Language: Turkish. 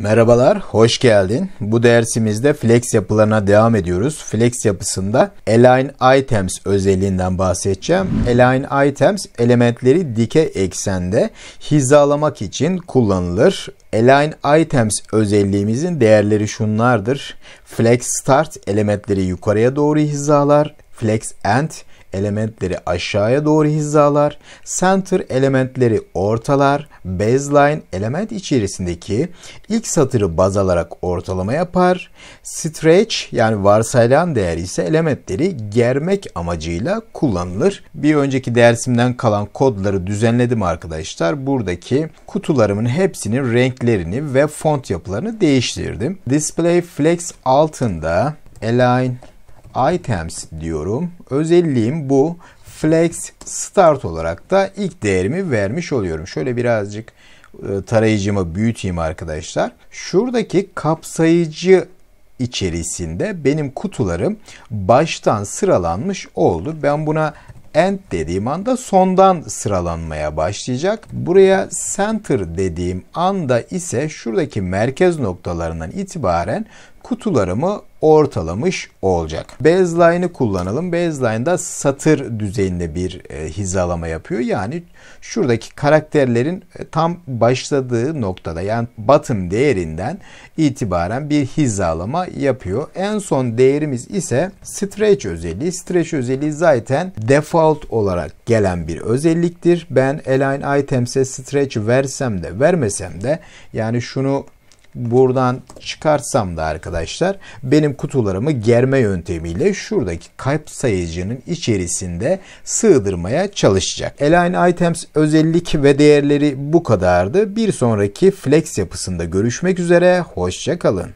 Merhabalar, hoş geldin. Bu dersimizde flex yapılarına devam ediyoruz. Flex yapısında align items özelliğinden bahsedeceğim. Align items elementleri dike eksende hizalamak için kullanılır. Align items özelliğimizin değerleri şunlardır. Flex start elementleri yukarıya doğru hizalar. Flex end elementleri aşağıya doğru hizalar, center elementleri ortalar, baseline element içerisindeki ilk satırı baz alarak ortalama yapar, stretch yani varsayılan değer ise elementleri germek amacıyla kullanılır. Bir önceki dersimden kalan kodları düzenledim arkadaşlar. Buradaki kutularımın hepsinin renklerini ve font yapılarını değiştirdim. Display flex altında align items diyorum. Özelliğim bu. Flex start olarak da ilk değerimi vermiş oluyorum. Şöyle birazcık e, tarayıcımı büyüteyim arkadaşlar. Şuradaki kapsayıcı içerisinde benim kutularım baştan sıralanmış oldu. Ben buna end dediğim anda sondan sıralanmaya başlayacak. Buraya center dediğim anda ise şuradaki merkez noktalarından itibaren kutularımı ortalamış olacak. Baseline'ı kullanalım. Baseline'da satır düzeyinde bir e, hizalama yapıyor. Yani şuradaki karakterlerin e, tam başladığı noktada yani bottom değerinden itibaren bir hizalama yapıyor. En son değerimiz ise stretch özelliği. Stretch özelliği zaten default olarak gelen bir özelliktir. Ben align items'e stretch versem de vermesem de yani şunu buradan çıkarsam da arkadaşlar benim kutularımı germe yöntemiyle şuradaki kalp sayıcının içerisinde sığdırmaya çalışacak. Align Items özellik ve değerleri bu kadardı. Bir sonraki Flex yapısında görüşmek üzere. Hoşçakalın.